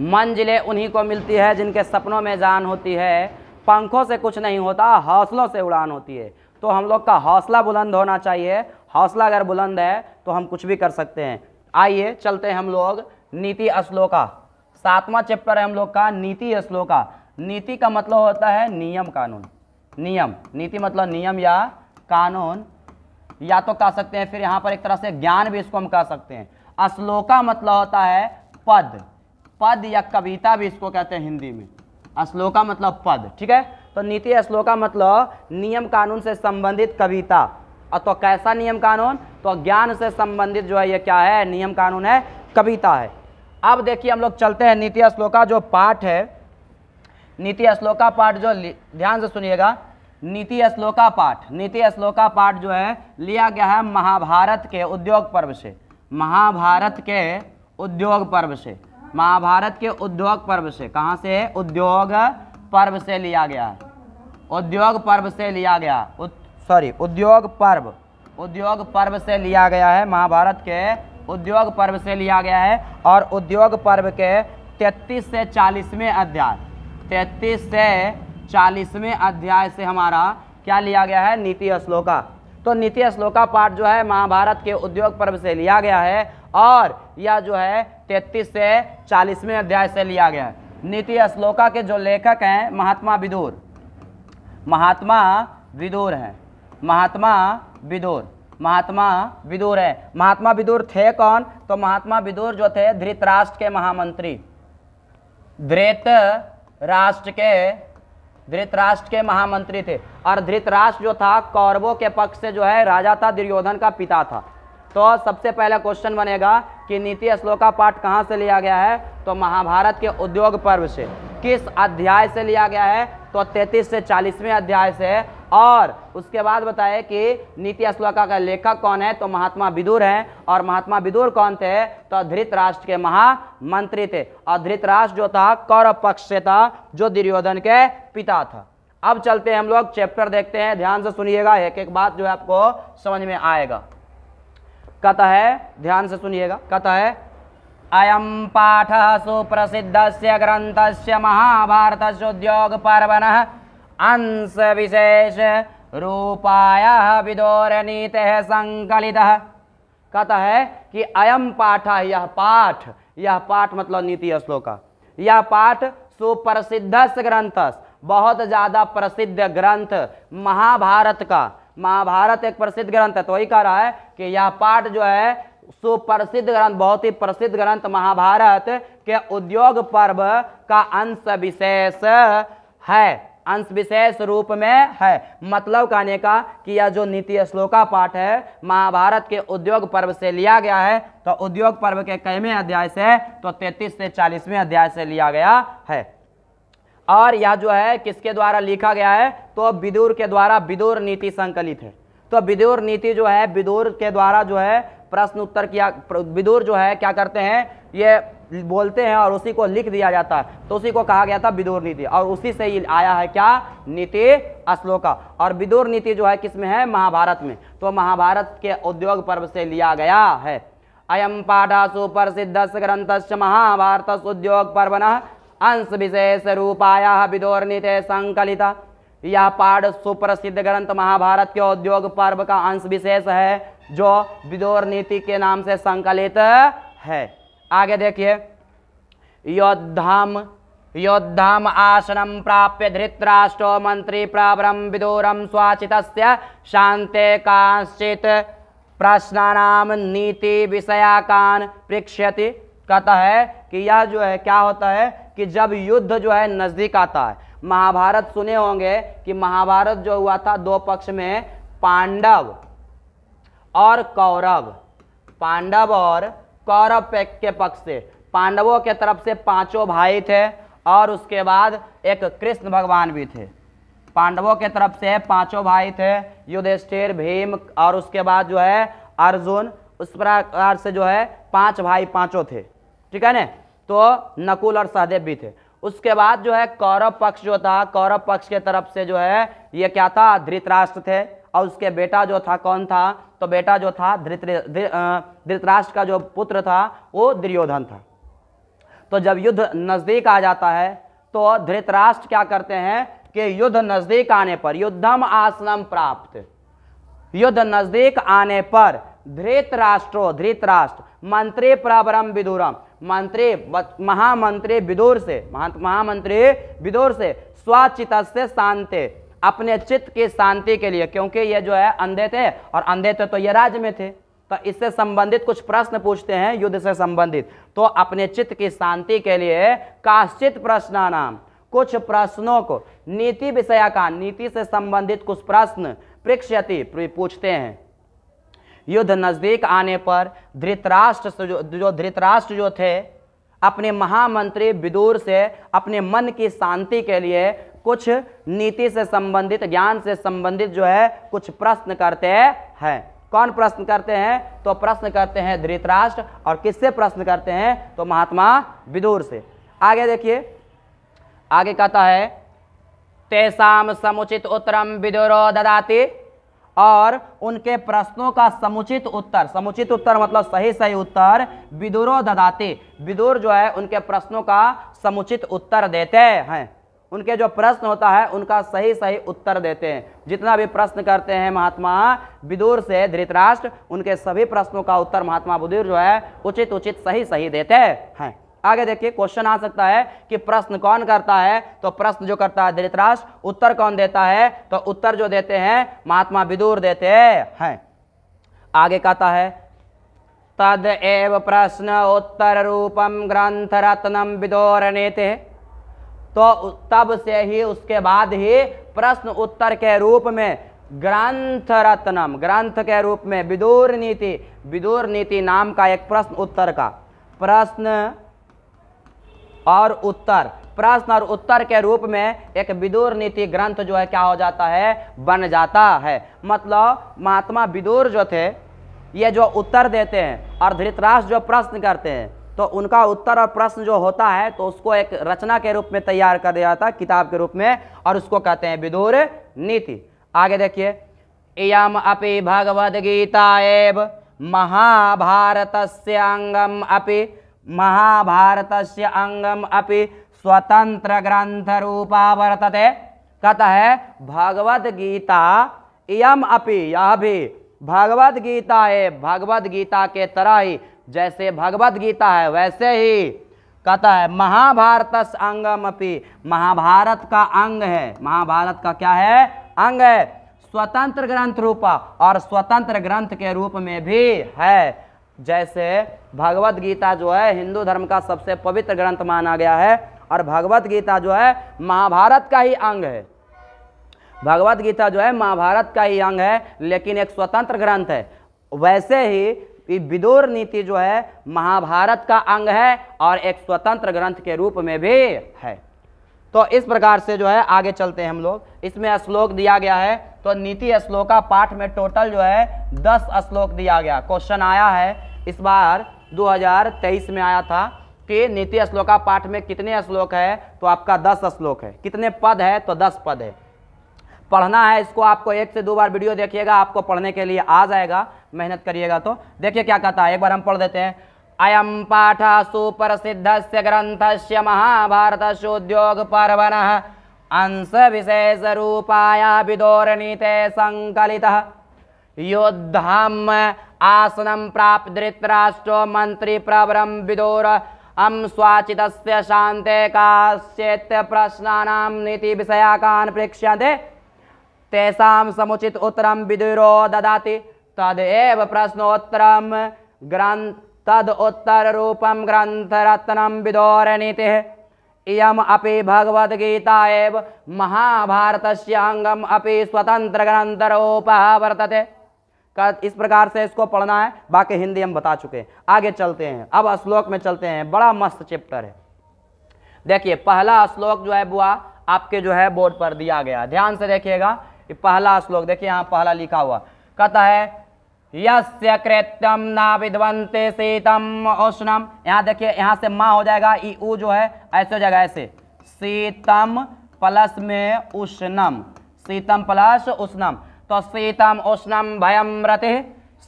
मंजिलें उन्हीं को मिलती है जिनके सपनों में जान होती है पंखों से कुछ नहीं होता हौसलों से उड़ान होती है तो हम लोग का हौसला बुलंद होना चाहिए हौसला अगर बुलंद है तो हम कुछ भी कर सकते हैं आइए चलते हैं हम लोग नीति श्लोका सातवां चैप्टर है हम लोग का नीति श्लोका नीति का मतलब होता है नियम कानून नियम नीति मतलब नियम या कानून या तो कह सकते हैं फिर यहाँ पर एक तरह से ज्ञान भी इसको हम कह सकते हैं अश्लोका मतलब होता है पद पद या कविता भी इसको कहते हैं हिंदी में अश्लोका मतलब पद ठीक है तो नीति श्लोका मतलब नियम कानून से संबंधित कविता और तो कैसा नियम कानून तो ज्ञान से संबंधित जो है ये क्या है नियम कानून है कविता है अब देखिए हम लोग चलते हैं नीति श्लोका जो पाठ है नीति श्लोका पाठ जो ध्यान से सुनिएगा नीति अश्लोका पाठ नीति श्लोका पाठ जो है लिया गया है महाभारत के उद्योग पर्व से महाभारत के उद्योग पर्व से महाभारत के उद्योग पर्व से कहाँ से है उद्योग पर्व से लिया गया उद्योग पर्व से लिया गया सॉरी उद्योग पर्व उद्योग पर्व से लिया गया है महाभारत के उद्योग पर्व से लिया गया है और उद्योग पर्व के 33 से 40वें अध्याय 33 से 40वें अध्याय से हमारा क्या लिया गया है नीति श्लोका तो नीति श्लोका पाठ जो है महाभारत के उद्योग पर्व से लिया गया है और यह जो है तैतीस से चालीसवें अध्याय से लिया गया है नीति श्लोका के जो लेखक हैं महात्मा विदुर महात्मा विदुर हैं महात्मा विदुर महात्मा विदुर है महात्मा विदुर थे कौन तो महात्मा विदुर जो थे धृतराष्ट्र के महामंत्री धृत राष्ट्र के धृतराष्ट्र के महामंत्री थे और धृतराष्ट्र जो था कौरवों के पक्ष से जो है राजा था दुर्योधन का पिता था तो सबसे पहला क्वेश्चन बनेगा कि नीति श्लोक का पाठ कहाँ से लिया गया है तो महाभारत के उद्योग पर्व से किस अध्याय से लिया गया है तो 33 से 40वें अध्याय से और उसके बाद बताए कि नीति श्लोका का लेखक कौन है तो महात्मा विदुर हैं और महात्मा विदुर कौन थे तो धृतराष्ट्र के महामंत्री थे और धृतराष्ट्र जो था कौरव पक्ष से था जो दुर्योधन के पिता था अब चलते हैं हम लोग चैप्टर देखते हैं ध्यान से सुनिएगा एक एक बात जो है आपको समझ में आएगा कहता है ध्यान से सुनिएगा कहता है अयम पाठ सुप्रसिद्ध से ग्रंथ से महाभारत से उद्योग पर्व अंश विशेष रूपाय विदोरनीत संकलित कहता है कि अयम पाठ यह पाठ यह पाठ मतलब नीति श्लोक यह पाठ सुप्रसिद्ध ग्रंथस बहुत ज़्यादा प्रसिद्ध ग्रंथ महाभारत का महाभारत एक प्रसिद्ध ग्रंथ है तो वही कह रहा है कि यह पाठ जो है सुप्रसिद्ध ग्रंथ बहुत ही प्रसिद्ध ग्रंथ महाभारत के उद्योग पर्व का अंश विशेष है अंश विशेष रूप में है मतलब कहने का कि यह जो नीति श्लोका पाठ है महाभारत के उद्योग पर्व से लिया गया है तो उद्योग पर्व के कईवें अध्याय से तो 33 से 40वें अध्याय से लिया गया है और यह जो है किसके द्वारा लिखा गया है तो विदुर के द्वारा विदुर नीति संकलित है तो विदुर नीति जो है विदुर के द्वारा जो है प्रश्न उत्तर किया विदुर जो है क्या करते हैं ये बोलते हैं और उसी को लिख दिया जाता है तो उसी को कहा गया था विदुर नीति और उसी से ही आया है क्या नीति श्लोका और विदुर नीति जो है किसमें है महाभारत में तो महाभारत के उद्योग पर्व से लिया गया है अयम पाठा सुप्रसिद्ध ग्रंथस महाभारत उद्योग पर्व अंश विशेष रूपाया विदोर्णित संकलित यह पाठ सुप्रसिद्ध ग्रंथ महाभारत के उद्योग पर्व का अंश विशेष है जो विदोर नीति के नाम से संकलित है आगे देखिए योद्धाम योद्धाम आसनम प्राप्य धृतराष्ट्रो मंत्री प्रावरम विदोरम स्वाचित शांति कांश्चित प्रश्नानाम नीति विषयाकान पृक्षति कहता है कि यह जो है क्या होता है कि जब युद्ध जो है नज़दीक आता है महाभारत सुने होंगे कि महाभारत जो हुआ था दो पक्ष में पांडव और कौरव पांडव और कौरव के पक्ष से पांडवों के तरफ से पांचों भाई थे और उसके बाद एक कृष्ण भगवान भी थे पांडवों के तरफ से पांचों भाई थे युधिष्ठिर भीम और उसके बाद जो है अर्जुन उस प्रकार से जो है पांच भाई पांचों थे ठीक है ना तो नकुल और सहदेव भी थे उसके बाद जो है कौरव पक्ष जो था कौरव पक्ष के तरफ से जो है ये क्या था धृतराष्ट्र थे और उसके बेटा जो था कौन था तो बेटा जो था धृत धृतराष्ट्र का जो पुत्र था वो दुर्योधन था तो जब युद्ध नज़दीक आ जाता है तो धृतराष्ट्र क्या करते हैं कि युद्ध नज़दीक आने पर युद्धम आसनम प्राप्त युद्ध नज़दीक आने पर धृतराष्ट्रो धृतराष्ट्र मंत्रे प्रबरम विदुरम मंत्रे महामंत्रे विदुर से महामंत्रे विदुर से स्वचित से शांति अपने चित्त की शांति के लिए क्योंकि ये जो है अंधे थे और अंधे थे तो ये राज्य में थे तो इससे संबंधित कुछ प्रश्न पूछते हैं युद्ध से संबंधित तो अपने चित्त की शांति के लिए काश्चित प्रश्न नाम कुछ प्रश्नों को नीति विषय का नीति से संबंधित कुछ प्रश्न परीक्षति पूछते हैं युद्ध नज़दीक आने पर धृतराष्ट्र जो जो धृतराष्ट्र जो थे अपने महामंत्री विदुर से अपने मन की शांति के लिए कुछ नीति से संबंधित ज्ञान से संबंधित जो है कुछ प्रश्न करते हैं कौन प्रश्न करते हैं तो प्रश्न करते हैं धृतराष्ट्र और किससे प्रश्न करते हैं तो महात्मा विदुर से आगे देखिए आगे कहता है तेषाम समुचित उत्तरम विदुरो ददाती और उनके प्रश्नों का समुचित उत्तर समुचित उत्तर मतलब सही सही उत्तर विदुरो ददाते विदुर जो है उनके प्रश्नों का समुचित उत्तर देते हैं उनके जो प्रश्न होता है उनका सही सही उत्तर देते हैं जितना भी प्रश्न करते हैं महात्मा विदुर से धृतराष्ट्र उनके सभी प्रश्नों का उत्तर महात्मा बुदुर जो है उचित उचित सही सही देते हैं आगे देखिए क्वेश्चन आ सकता है कि प्रश्न कौन करता है तो प्रश्न जो करता है धृतराष्ट्र उत्तर कौन देता है तो उत्तर जो देते हैं महात्मा विदुर देते हैं आगे कहता है तद एव प्रश्न उत्तर रूपम ग्रंथ रत्नम विदोर नेते तो तब से ही उसके बाद ही प्रश्न उत्तर के रूप में ग्रंथ रत्नम ग्रंथ के रूप में विदुर नीति विदुर नीति नाम का एक प्रश्न उत्तर का प्रश्न और उत्तर प्रश्न और उत्तर के रूप में एक विदुर नीति ग्रंथ जो है क्या हो जाता है बन जाता है मतलब महात्मा विदुर जो थे ये जो उत्तर देते हैं और धृतराष्ट्र जो प्रश्न करते हैं तो उनका उत्तर और प्रश्न जो होता है तो उसको एक रचना के रूप में तैयार कर दिया जाता है किताब के रूप में और उसको कहते हैं विदुर नीति आगे देखिए इम अपि भगवद गीता एव महाभारत अंगम अपि से अंगम अपि स्वतंत्र ग्रंथ रूपा वर्तते कहता है भगवद गीता इम अपि यह भी भगवद गीता है भगवद गीता के तरह ही जैसे भगवद गीता है वैसे ही कहता है महाभारत अंगम अपि महाभारत का अंग है महाभारत का क्या है अंग है स्वतंत्र ग्रंथ रूपा और स्वतंत्र ग्रंथ के रूप में भी है जैसे भगवत गीता जो है हिंदू धर्म का सबसे पवित्र ग्रंथ माना गया है और भगवत गीता जो है महाभारत का ही अंग है भगवत गीता जो है महाभारत का ही अंग है लेकिन एक स्वतंत्र ग्रंथ है वैसे ही विदुर नीति जो है महाभारत का अंग है और एक स्वतंत्र ग्रंथ के रूप में भी है तो इस प्रकार से जो है आगे चलते हैं हम लोग इसमें श्लोक दिया गया है तो नीति श्लोका पाठ में टोटल जो है दस श्लोक दिया गया क्वेश्चन आया है इस बार 2023 में आया था कि नीति श्लोका पाठ में कितने श्लोक है तो आपका दस श्लोक है कितने पद है तो दस पद है पढ़ना है इसको आपको एक से दो बार वीडियो देखिएगा आपको पढ़ने के लिए आ जाएगा मेहनत करिएगा तो देखिए क्या कहता है एक बार हम पढ़ देते हैं अयं पाठः सुप्रसिद्धस्य ग्रन्थस्य महाभारतस्य उद्योगपर्वणः सङ्कलितः योद्धाम् आसनं प्राप् धृतराष्ट्रो मन्त्रिप्रवरं विदोर स्वाचितस्य शान्ते काश्चित् प्रश्नानां नीतिविषयाकान् पृक्ष्यते तेषां समुचित उत्तरं विदुरो ददाति तदेव प्रश्नोत्तरं ग्रन्थ तदोत्तररूपं ग्रन्थरत्नं विदोरनीतिः इयम् अपि भगवद्गीता एव महाभारत अंगम अपि स्वतंत्र ग्रन्थरूपः वर्तते इस प्रकार से इसको पढ़ना है बाकी हिंदी हम बता चुके हैं आगे चलते हैं अब श्लोक में चलते हैं बड़ा मस्त चैप्टर है देखिए पहला श्लोक जो है बुआ आपके जो है बोर्ड पर दिया गया ध्यान से देखिएगा पहला श्लोक देखिए यहाँ पहला लिखा हुआ कहता है यस्य कृत्यम ना विद्वंते शीतम उष्णम यहाँ देखिए यहाँ से माँ हो जाएगा ई ऊ जो है ऐसे हो जाएगा ऐसे शीतम प्लस में उष्णम शीतम प्लस उष्णम तो शीतम उष्णम भयम रति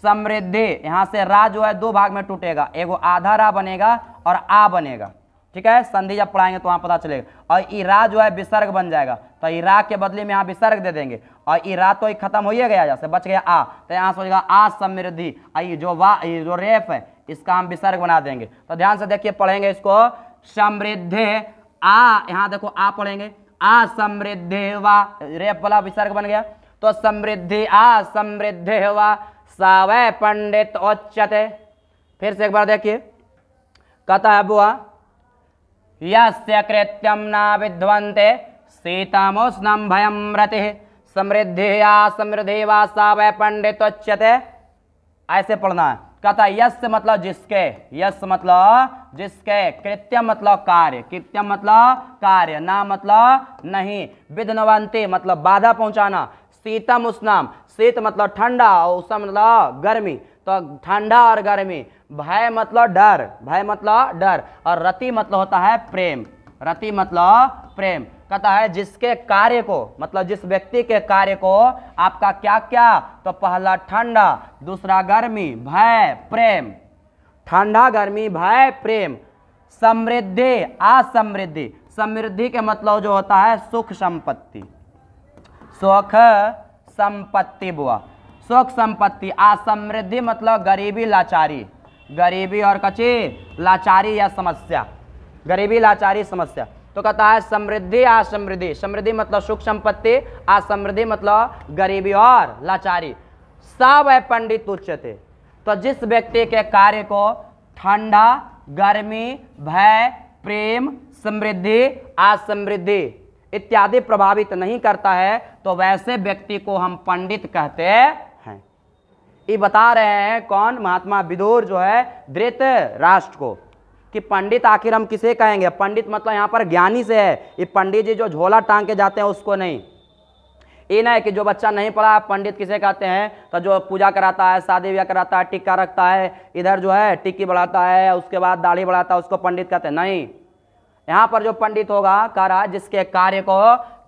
समृद्धि यहाँ से रा जो है दो भाग में टूटेगा एगो आधा रा बनेगा और आ बनेगा ठीक है संधि जब पढ़ाएंगे तो वहाँ पता चलेगा और इरा जो है विसर्ग बन जाएगा तो इरा के बदले में यहाँ विसर्ग दे देंगे और इरा तो ही खत्म हो ही गया जैसे बच गया आ तो यहाँ सोचेगा आ समृद्धि आई जो वाह जो रेप है इसका हम विसर्ग बना देंगे तो ध्यान से देखिए पढ़ेंगे इसको समृद्धि आ यहाँ देखो आ पढ़ेंगे आ समृद्धि वा रेप वाला विसर्ग बन गया तो समृद्धि आ समृद्धि वा सावय पंडित औचत फिर से एक बार देखिए कथा बुआ यस्य न विध्वंते सीतामोष्णम भयम रति समृद्धि या समृद्धि वासा वै पंडितोच्यते ऐसे पढ़ना कथा यश मतलब जिसके यश मतलब जिसके कृत्यम मतलब कार्य कृत्यम मतलब कार्य ना मतलब नहीं विध्नवंती मतलब बाधा पहुंचाना शीतम उष्णम शीत मतलब ठंडा और उसम मतलब गर्मी तो ठंडा और गर्मी भय मतलब डर भय मतलब डर और रति मतलब होता है प्रेम रति मतलब प्रेम कहता है जिसके कार्य को मतलब जिस व्यक्ति के कार्य को आपका क्या क्या तो पहला ठंडा दूसरा गर्मी भय प्रेम ठंडा गर्मी भय प्रेम समृद्धि असमृद्धि समृद्धि के मतलब जो होता है सुख संपत्ति सुख संपत्ति बुआ सुख संपत्ति आ समृद्धि मतलब गरीबी लाचारी गरीबी और कची लाचारी या समस्या गरीबी लाचारी समस्या तो कहता है समृद्धि आ समृद्धि समृद्धि मतलब सुख संपत्ति आ समृद्धि मतलब गरीबी और लाचारी सब है पंडित उच्च थे तो जिस व्यक्ति के कार्य को ठंडा गर्मी भय प्रेम समृद्धि असमृद्धि इत्यादि प्रभावित नहीं करता है तो वैसे व्यक्ति को हम पंडित कहते ये बता रहे हैं कौन महात्मा विदोर जो है द्रेत राष्ट्र को कि पंडित आखिर हम किसे कहेंगे पंडित मतलब यहाँ पर ज्ञानी से है ये पंडित जी जो झोला टांग के जाते हैं उसको नहीं ये ना है कि जो बच्चा नहीं पढ़ा पंडित किसे कहते हैं तो जो पूजा कराता है शादी ब्याह कराता है टिक्का रखता है इधर जो है टिक्की बढ़ाता है उसके बाद दाढ़ी बढ़ाता है उसको पंडित कहते हैं नहीं यहाँ पर जो पंडित होगा कह रहा जिसके कार्य को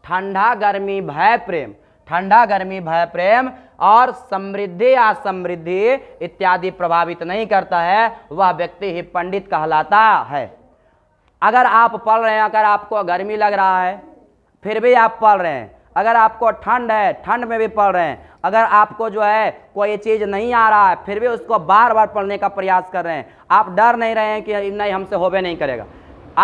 ठंडा गर्मी भय प्रेम ठंडा गर्मी भय प्रेम और समृद्धि या समृद्धि इत्यादि प्रभावित नहीं करता है वह व्यक्ति ही पंडित कहलाता है अगर आप पढ़ रहे हैं अगर आपको गर्मी लग रहा है फिर भी आप पढ़ रहे हैं अगर आपको ठंड है ठंड में भी पढ़ रहे हैं अगर आपको जो है कोई चीज़ नहीं आ रहा है फिर भी उसको बार बार पढ़ने का प्रयास कर रहे हैं आप डर नहीं रहे हैं कि नहीं हमसे होबे नहीं करेगा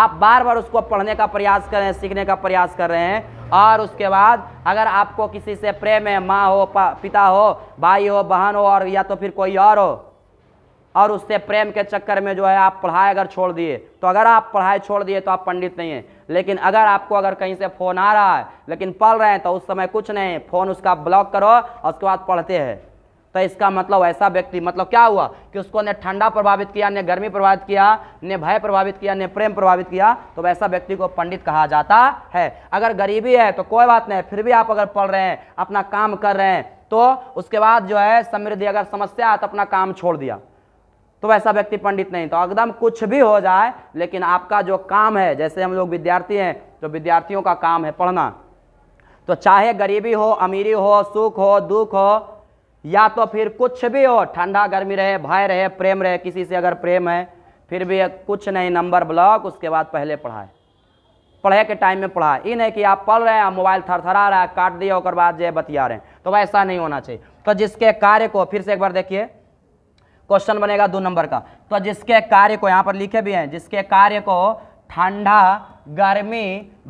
आप बार बार उसको पढ़ने का प्रयास कर रहे हैं सीखने का प्रयास कर रहे हैं और उसके बाद अगर आपको किसी से प्रेम है माँ हो पिता हो भाई हो बहन हो और या तो फिर कोई और हो और उससे प्रेम के चक्कर में जो है आप पढ़ाई अगर छोड़ दिए तो अगर आप पढ़ाई छोड़ दिए तो आप पंडित नहीं हैं लेकिन अगर आपको अगर कहीं से फ़ोन आ रहा है लेकिन पढ़ रहे हैं तो उस समय कुछ नहीं फ़ोन उसका ब्लॉक करो और उसके बाद पढ़ते हैं तो इसका मतलब ऐसा व्यक्ति मतलब क्या हुआ कि उसको ने ठंडा प्रभावित किया ने गर्मी प्रभावित किया ने भय प्रभावित किया ने प्रेम प्रभावित किया तो वैसा व्यक्ति को पंडित कहा जाता है अगर गरीबी है तो कोई बात नहीं फिर भी आप अगर पढ़ रहे हैं अपना काम कर रहे हैं तो उसके बाद जो है समृद्धि अगर समस्या तो अपना काम छोड़ दिया तो वैसा व्यक्ति पंडित नहीं तो एकदम कुछ भी हो जाए लेकिन आपका जो काम है जैसे हम लोग विद्यार्थी हैं तो विद्यार्थियों का काम है पढ़ना तो चाहे गरीबी हो अमीरी हो सुख हो दुख हो या तो फिर कुछ भी हो ठंडा गर्मी रहे भय रहे प्रेम रहे किसी से अगर प्रेम है फिर भी कुछ नहीं नंबर ब्लॉक उसके बाद पहले पढ़ाए पढ़े के टाइम में पढ़ा ये नहीं कि आप पढ़ रहे हैं मोबाइल थरथरा रहा है काट दिया और बाद जो बतिया रहे हैं तो ऐसा नहीं होना चाहिए तो जिसके कार्य को फिर से एक बार देखिए क्वेश्चन बनेगा दो नंबर का तो जिसके कार्य को यहाँ पर लिखे भी हैं जिसके कार्य को ठंडा गर्मी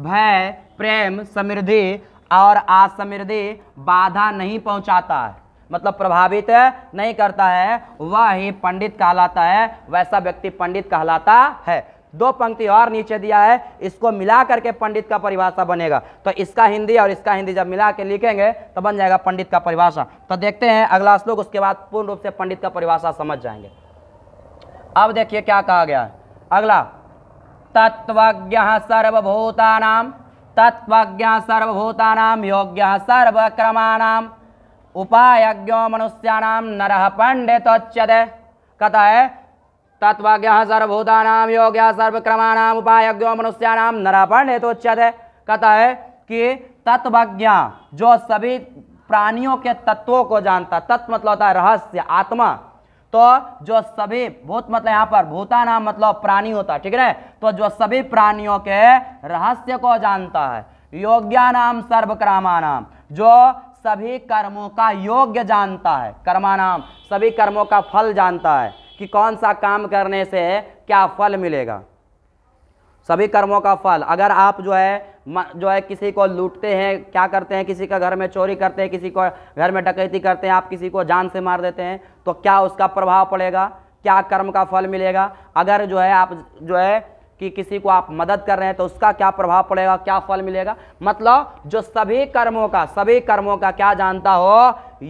भय प्रेम समृद्धि और असमृद्धि बाधा नहीं पहुँचाता है मतलब प्रभावित नहीं करता है वह ही पंडित कहलाता है वैसा व्यक्ति पंडित कहलाता है दो पंक्ति और नीचे दिया है इसको मिला करके पंडित का परिभाषा बनेगा तो इसका हिंदी और इसका हिंदी जब मिला के लिखेंगे तो बन जाएगा पंडित का परिभाषा तो देखते हैं अगला श्लोक उसके बाद पूर्ण रूप से पंडित का परिभाषा समझ जाएंगे अब देखिए क्या कहा गया है अगला तत्वज्ञ सर्वभूतानाम तत्वज्ञ नाम योग्य नाम उपायज्ञो नर नरह पंडितोच्यते कथा है तत्वज्ञ सर्वभूता योग्य सर्वक्रमाणाम उपायज्ञो नर नरह पंडितोच्यते कथा है कि तत्वज्ञ जो सभी प्राणियों के तत्वों को जानता तत्व मतलब होता है रहस्य आत्मा तो जो सभी भूत मतलब यहाँ पर भूता नाम मतलब प्राणी होता है ठीक है तो जो सभी प्राणियों के रहस्य को जानता है योग्या नाम सर्वक्रामा नाम जो सभी कर्मों का योग्य जानता है कर्मानाम सभी कर्मों का फल जानता है कि कौन सा काम करने से क्या फल मिलेगा सभी कर्मों का फल अगर आप जो है जो है किसी को लूटते हैं क्या करते हैं किसी का घर में चोरी करते हैं किसी को घर में डकैती करते हैं आप किसी को जान से मार देते हैं तो क्या उसका प्रभाव पड़ेगा क्या कर्म का फल मिलेगा अगर जो है आप जो है कि किसी को आप मदद कर रहे हैं तो उसका क्या प्रभाव पड़ेगा क्या फल मिलेगा मतलब जो सभी कर्मों का सभी कर्मों का क्या जानता हो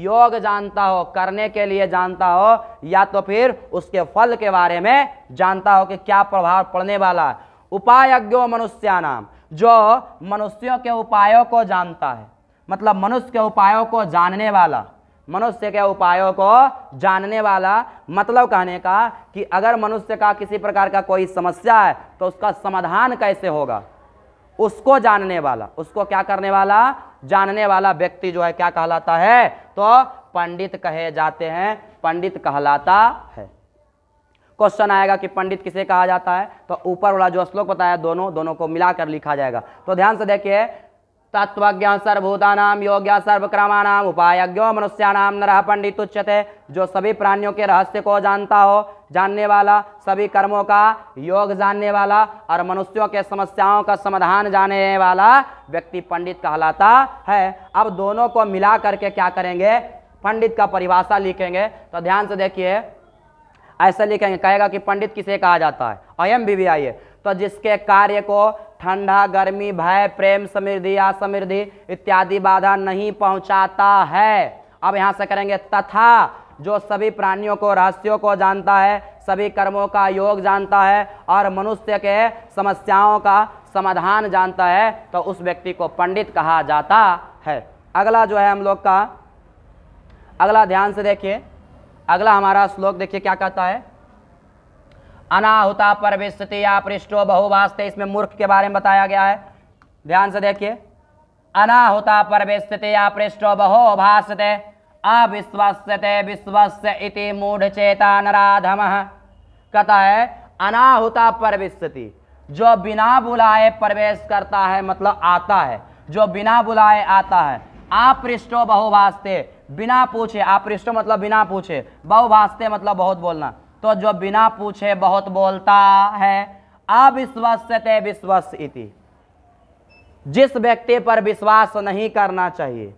योग जानता हो करने के लिए जानता हो या तो फिर उसके फल के बारे में जानता हो कि क्या प्रभाव पड़ने वाला है उपायज्ञो नाम जो मनुष्यों के उपायों को जानता है मतलब मनुष्य के उपायों को जानने वाला मनुष्य के उपायों को जानने वाला मतलब कहने का कि अगर मनुष्य का किसी प्रकार का कोई समस्या है तो उसका समाधान कैसे होगा उसको जानने वाला उसको क्या करने वाला जानने वाला व्यक्ति जो है क्या कहलाता है तो पंडित कहे जाते हैं पंडित कहलाता है क्वेश्चन आएगा कि पंडित किसे कहा जाता है तो ऊपर वाला जो श्लोक बताया दोनों दोनों को मिलाकर लिखा जाएगा तो ध्यान से देखिए तत्वज्ञ नाम योग्य सर्वक्रमाणाम उपायज्ञो मनुष्याणाम नरह पंडित उच्यते जो सभी प्राणियों के रहस्य को जानता हो जानने वाला सभी कर्मों का योग जानने वाला और मनुष्यों के समस्याओं का समाधान जाने वाला व्यक्ति पंडित कहलाता है अब दोनों को मिला करके क्या करेंगे पंडित का परिभाषा लिखेंगे तो ध्यान से देखिए ऐसा लिखेंगे कहेगा कि पंडित किसे कहा जाता है अयम भी, भी आइए तो जिसके कार्य को ठंडा गर्मी भय प्रेम समृद्धि असमृद्धि इत्यादि बाधा नहीं पहुंचाता है अब यहाँ से करेंगे तथा जो सभी प्राणियों को रहस्यों को जानता है सभी कर्मों का योग जानता है और मनुष्य के समस्याओं का समाधान जानता है तो उस व्यक्ति को पंडित कहा जाता है अगला जो है हम लोग का अगला ध्यान से देखिए अगला हमारा श्लोक देखिए क्या कहता है अनाहुता पर या पृष्ठो बहुवास्ते इसमें मूर्ख के बारे में बताया गया है ध्यान से देखिए अनाहुता परविस्ति या पृष्ठो बहोभासते अविश्वस्यते विश्वस्य इति चेता नाधम कहता है अनाहुता परविस्ति जो बिना बुलाए प्रवेश करता है मतलब आता है जो बिना बुलाए आता है आप पृष्ठो बिना पूछे आप पृष्ठो मतलब बिना पूछे बहुभाषते मतलब बहुत बोलना तो जो बिना पूछे बहुत बोलता है अविश्वस्यते विश्वस इति जिस व्यक्ति पर विश्वास नहीं करना चाहिए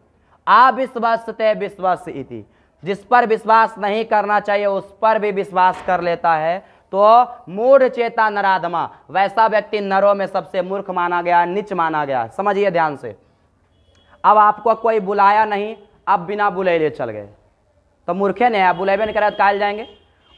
अविश्वस्यते विश्वस इति जिस पर विश्वास नहीं करना चाहिए उस पर भी विश्वास कर लेता है तो मूढ़ चेता नराधमा वैसा व्यक्ति नरों में सबसे मूर्ख माना गया नीच माना गया समझिए ध्यान से अब आपको कोई बुलाया नहीं अब बिना बुले चल गए तो मूर्खे ने आप बुलेबे नहीं करे तो काल जाएंगे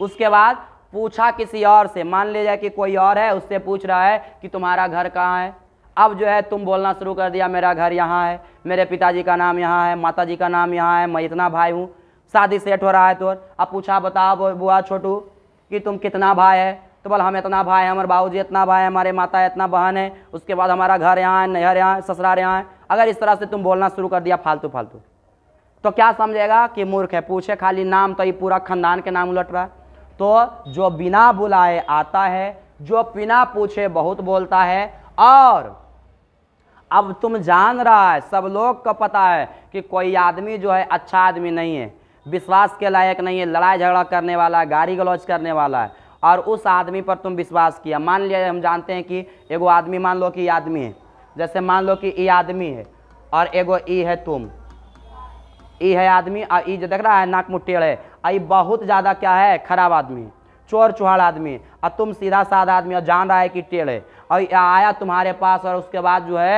उसके बाद पूछा किसी और से मान लिया जाए कि कोई और है उससे पूछ रहा है कि तुम्हारा घर कहाँ है अब जो है तुम बोलना शुरू कर दिया मेरा घर यहाँ है मेरे पिताजी का नाम यहाँ है माता जी का नाम यहाँ है मैं इतना भाई हूँ शादी सेट हो रहा है तो अब पूछा बताओ बुआ छोटू कि तुम कितना भाई है तो बोल हम इतना भाई हैं हमारे बाबू जी इतना भाई है हमारे माता इतना बहन है उसके बाद हमारा घर यहाँ है नहर यहाँ है ससुराल यहाँ है अगर इस तरह से तुम बोलना शुरू कर दिया फालतू फालतू तो क्या समझेगा कि मूर्ख है पूछे खाली नाम तो ये पूरा खानदान के नाम उलट रहा है तो जो बिना बुलाए आता है जो बिना पूछे बहुत बोलता है और अब तुम जान रहा है सब लोग को पता है कि कोई आदमी जो है अच्छा आदमी नहीं है विश्वास के लायक नहीं है लड़ाई झगड़ा करने वाला है गाड़ी गलौज करने वाला है और उस आदमी पर तुम विश्वास किया मान लिया हम जानते हैं कि एगो आदमी मान लो कि ये आदमी है जैसे मान लो कि ये आदमी है और एगो ई है तुम ई है आदमी और ई जो देख रहा है नाक मुठ्ठी है आई बहुत ज़्यादा क्या है खराब आदमी चोर चुहाड़ आदमी और तुम सीधा साधा आदमी और जान रहा है कि टेढ़ है और आया तुम्हारे पास और उसके बाद जो है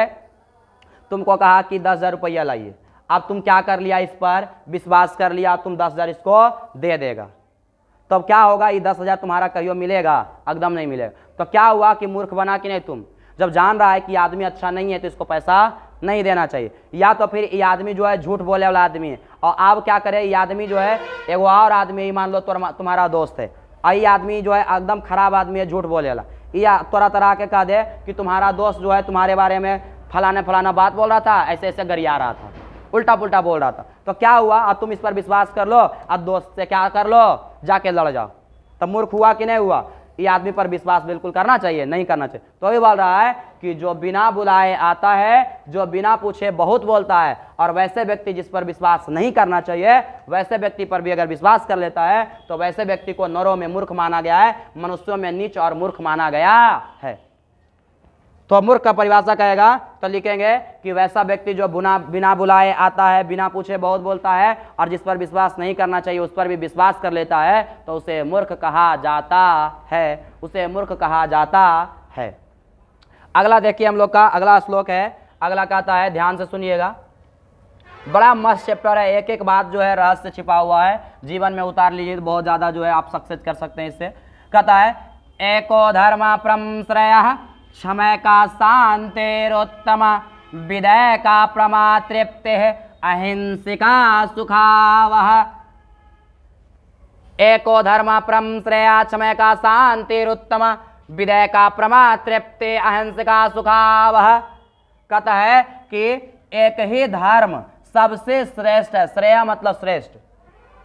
तुमको कहा कि दस हज़ार रुपया लाइए अब तुम क्या कर लिया इस पर विश्वास कर लिया तुम दस हज़ार इसको दे देगा तब तो क्या होगा ये दस हज़ार तुम्हारा कहियो मिलेगा एकदम नहीं मिलेगा तो क्या हुआ कि मूर्ख बना कि नहीं तुम जब जान रहा है कि आदमी अच्छा नहीं है तो इसको पैसा नहीं देना चाहिए या तो फिर ये आदमी जो है झूठ बोले वाला आदमी है और आप क्या करें ये आदमी जो है एगो और आदमी ये मान लो तुम्हारा दोस्त है और ये आदमी जो है एकदम खराब आदमी है झूठ बोले वाला या तरह तरह के कह दे कि तुम्हारा दोस्त जो है तुम्हारे बारे में फलाना फलाना बात बोल रहा था ऐसे ऐसे गरिया रहा था उल्टा पुल्टा बोल रहा था तो क्या हुआ अब तुम इस पर विश्वास कर लो अब दोस्त से क्या कर लो जाके लड़ जाओ तब तो मूर्ख हुआ कि नहीं हुआ ये आदमी पर विश्वास बिल्कुल करना चाहिए नहीं करना चाहिए तो अभी बोल रहा है कि जो बिना बुलाए आता है जो बिना पूछे बहुत बोलता है और वैसे व्यक्ति जिस पर विश्वास नहीं करना चाहिए वैसे व्यक्ति पर भी अगर विश्वास कर लेता है तो वैसे व्यक्ति को नरों में मूर्ख माना गया है मनुष्यों में नीच और मूर्ख माना गया है तो मूर्ख का परिभाषा कहेगा तो लिखेंगे कि वैसा व्यक्ति जो बुना बिना बुलाए आता है बिना पूछे बहुत बोलता है और जिस पर विश्वास नहीं करना चाहिए उस पर भी विश्वास कर लेता है तो उसे मूर्ख कहा जाता है उसे मूर्ख कहा जाता है अगला देखिए हम लोग का अगला श्लोक है अगला कहता है ध्यान से सुनिएगा बड़ा मस्त चैप्टर है एक एक बात जो है रहस्य छिपा हुआ है जीवन में उतार लीजिए तो बहुत ज़्यादा जो है आप सक्सेस कर सकते हैं इससे कहता है एको धर्म प्रम श्रेय समय का शांतिरोत्तम विदय का प्रमा तृप्ति अहिंसिका सुखावह एको धर्म परम श्रेया क्षमय का शांतिरुत्तम विदय का प्रमा तृप्ति अहिंसिका सुखावह कत है कि एक ही धर्म सबसे श्रेष्ठ है श्रेय मतलब श्रेष्ठ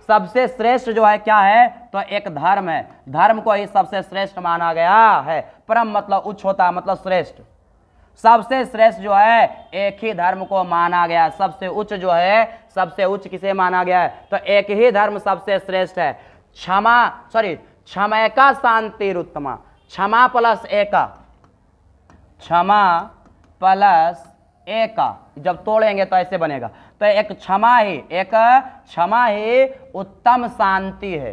सबसे श्रेष्ठ जो है क्या है तो एक धर्म है धर्म को ही सबसे श्रेष्ठ माना गया है परम मतलब उच्च होता मतलब श्रेष्ठ सबसे श्रेष्ठ जो है एक ही धर्म को माना गया सबसे उच्च जो है सबसे उच्च किसे माना गया है तो एक ही धर्म सबसे श्रेष्ठ है क्षमा सॉरी क्षमा का शांति उत्तमा क्षमा प्लस एका क्षमा प्लस एका जब तोड़ेंगे तो ऐसे बनेगा तो एक क्षमा ही एक क्षमा ही उत्तम शांति है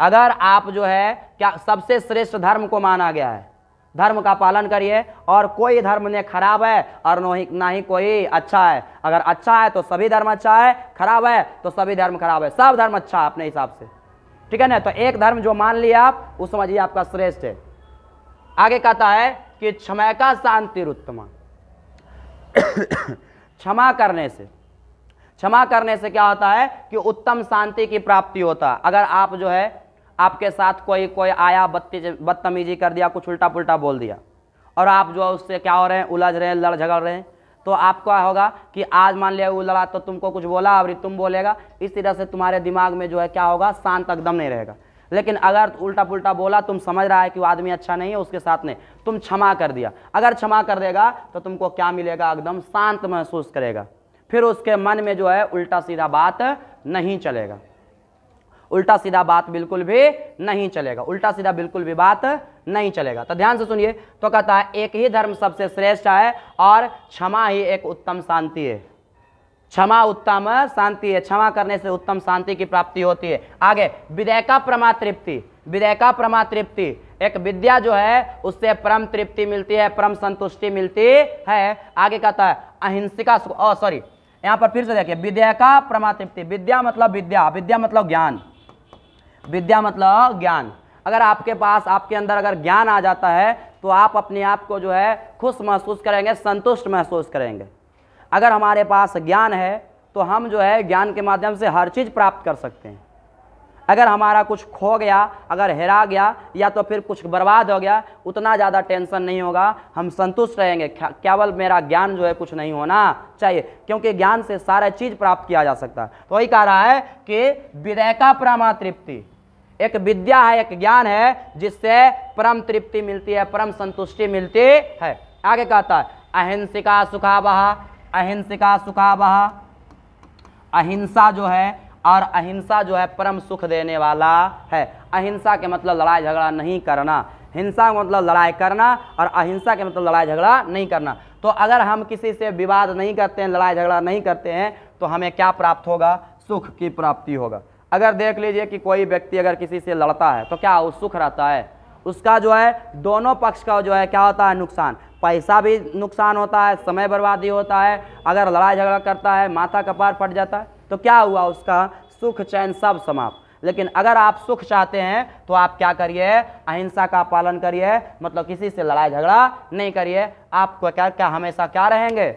अगर आप जो है क्या सबसे श्रेष्ठ धर्म को माना गया है धर्म का पालन करिए और कोई धर्म ने खराब है और न ही ना ही कोई अच्छा है अगर अच्छा है तो सभी धर्म अच्छा है खराब है तो सभी धर्म खराब है सब धर्म अच्छा है अपने हिसाब से ठीक है ना तो एक धर्म जो मान लिया आप वो समझिए आपका श्रेष्ठ है आगे कहता है कि क्षमा का शांति उत्तमा क्षमा करने से क्षमा करने से क्या होता है कि उत्तम शांति की प्राप्ति होता है अगर आप जो है आपके साथ कोई कोई आया बदतमीजी कर दिया कुछ उल्टा पुल्टा बोल दिया और आप जो है उससे क्या हो रहे हैं उलझ रहे हैं लड़ झगड़ रहे हैं तो आपका होगा कि आज मान लिया वो लड़ा तो तुमको कुछ बोला अभी तुम बोलेगा इस तरह से तुम्हारे दिमाग में जो है क्या होगा शांत एकदम नहीं रहेगा लेकिन अगर उल्टा पुल्टा बोला तुम समझ रहा है कि वो आदमी अच्छा नहीं है उसके साथ नहीं तुम क्षमा कर दिया अगर क्षमा कर देगा तो तुमको क्या मिलेगा एकदम शांत महसूस करेगा फिर उसके मन में जो है उल्टा सीधा बात नहीं चलेगा उल्टा सीधा बात बिल्कुल भी नहीं चलेगा उल्टा सीधा बिल्कुल भी बात नहीं चलेगा तो ध्यान से सुनिए तो कहता है एक ही धर्म सबसे श्रेष्ठ है और क्षमा ही एक उत्तम शांति है क्षमा उत्तम शांति है क्षमा करने से उत्तम शांति की प्राप्ति होती है आगे विदय का प्रमा तृप्ति विदय का प्रमा तृप्ति एक विद्या जो है उससे परम तृप्ति मिलती है परम संतुष्टि मिलती है आगे कहता है अहिंसिका सॉरी यहाँ पर फिर से देखिए विद्या का प्रमा तृप्ति विद्या मतलब विद्या विद्या मतलब ज्ञान विद्या मतलब ज्ञान अगर आपके पास आपके अंदर अगर ज्ञान आ जाता है तो आप अपने आप को जो है खुश महसूस करेंगे संतुष्ट महसूस करेंगे अगर हमारे पास ज्ञान है तो हम जो है ज्ञान के माध्यम से हर चीज़ प्राप्त कर सकते हैं अगर हमारा कुछ खो गया अगर हेरा गया या तो फिर कुछ बर्बाद हो गया उतना ज़्यादा टेंशन नहीं होगा हम संतुष्ट रहेंगे केवल मेरा ज्ञान जो है कुछ नहीं होना चाहिए क्योंकि ज्ञान से सारा चीज़ प्राप्त किया जा सकता है तो वही कह रहा है कि विदय का परमा तृप्ति एक विद्या है एक ज्ञान है जिससे परम तृप्ति मिलती है परम संतुष्टि मिलती है आगे कहता है अहिंसिका सुखावह अहिंसिका सुखावह अहिंसा जो है और अहिंसा जो है परम सुख देने वाला है अहिंसा के मतलब लड़ाई झगड़ा नहीं करना हिंसा का मतलब लड़ाई करना और अहिंसा के मतलब लड़ाई झगड़ा नहीं करना तो अगर हम किसी से विवाद नहीं करते हैं लड़ाई झगड़ा नहीं करते हैं तो हमें क्या प्राप्त होगा सुख की प्राप्ति होगा अगर देख लीजिए कि कोई व्यक्ति अगर किसी से लड़ता है तो क्या वो सुख रहता है उसका जो है दोनों पक्ष का जो है क्या होता है नुकसान पैसा भी नुकसान होता है समय बर्बादी होता है अगर लड़ाई झगड़ा करता है माथा कपार फट जाता है तो क्या हुआ उसका सुख चैन सब समाप्त लेकिन अगर आप सुख चाहते हैं तो आप क्या करिए अहिंसा का पालन करिए मतलब किसी से लड़ाई झगड़ा नहीं करिए आप क्या क्या हमेशा क्या रहेंगे